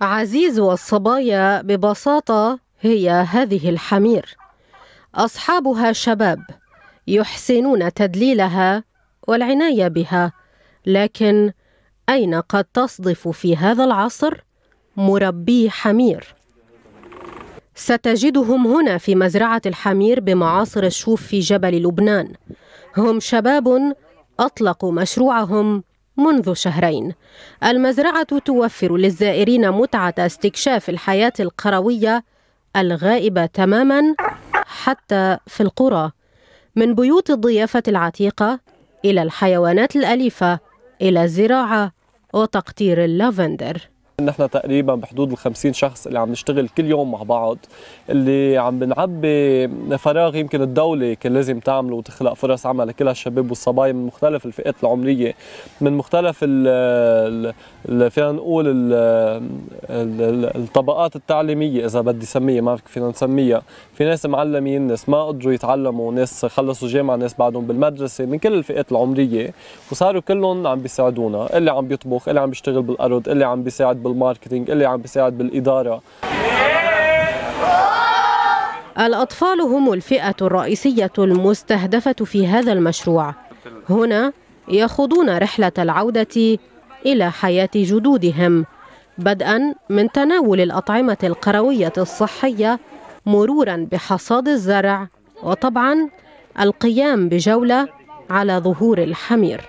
عزيز والصبايا ببساطة هي هذه الحمير أصحابها شباب يحسنون تدليلها والعناية بها لكن أين قد تصدف في هذا العصر مربي حمير؟ ستجدهم هنا في مزرعة الحمير بمعاصر الشوف في جبل لبنان هم شباب أطلقوا مشروعهم منذ شهرين المزرعة توفر للزائرين متعة استكشاف الحياة القروية الغائبة تماما حتى في القرى من بيوت الضيافة العتيقة إلى الحيوانات الأليفة إلى الزراعة وتقطير اللافندر نحن تقريبا بحدود ال 50 شخص اللي عم نشتغل كل يوم مع بعض اللي عم بنعبي فراغ يمكن الدوله كان لازم تعمله وتخلق فرص عمل لكل هالشباب والصبايا من مختلف الفئات العمريه من مختلف ال فينا نقول الـ الـ الطبقات التعليميه اذا بدي سميها ما فينا نسميها في ناس معلمين ناس ما قدروا يتعلموا ناس خلصوا جامعه ناس بعدهم بالمدرسه من كل الفئات العمريه وصاروا كلهم عم بيساعدونا اللي عم بيطبخ اللي عم بيشتغل بالارض اللي عم بيساعد بالماركتينج اللي عم بيساعد بالإدارة الأطفال هم الفئة الرئيسية المستهدفة في هذا المشروع هنا يخوضون رحلة العودة إلى حياة جدودهم بدءا من تناول الأطعمة القروية الصحية مرورا بحصاد الزرع وطبعا القيام بجولة على ظهور الحمير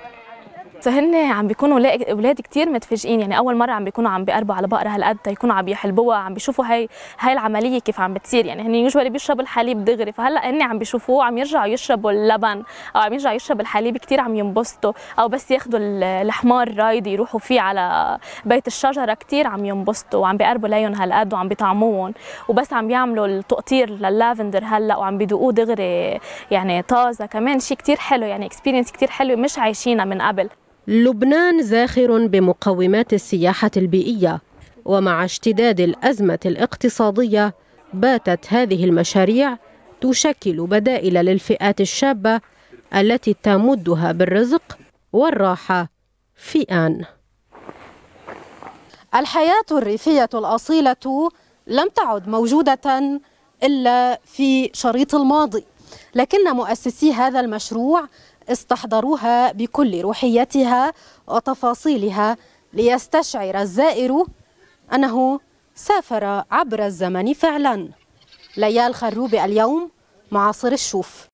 فهن عم بيكونوا اولاد كثير متفاجئين يعني اول مره عم بيكونوا عم بيقربوا على بقره هالقد تيكونوا عم يحلبوها عم بيشوفوا هي هاي العمليه كيف عم بتصير يعني هن يوجوالي بيشربوا الحليب دغري فهلا هن عم بيشوفوه عم يرجعوا يشربوا اللبن او عم يرجعوا يشربوا الحليب كثير عم ينبسطوا او بس ياخذوا الحمار رايد يروحوا فيه على بيت الشجره كثير عم ينبسطوا وعم بيقربوا ليهم هالقد وعم بيطعموهم وبس عم يعملوا التقطير لللافندر هلا وعم بيدوقوه دغري يعني طازه كمان شيء كثير حلو يعني اكسبيرينس كثير حلو مش عايشينها من قبل لبنان زاخر بمقومات السياحة البيئية ومع اشتداد الأزمة الاقتصادية باتت هذه المشاريع تشكل بدائل للفئات الشابة التي تمدها بالرزق والراحة في آن الحياة الريفية الأصيلة لم تعد موجودة إلا في شريط الماضي لكن مؤسسي هذا المشروع استحضروها بكل روحيتها وتفاصيلها ليستشعر الزائر أنه سافر عبر الزمن فعلا ليال خروب اليوم معاصر الشوف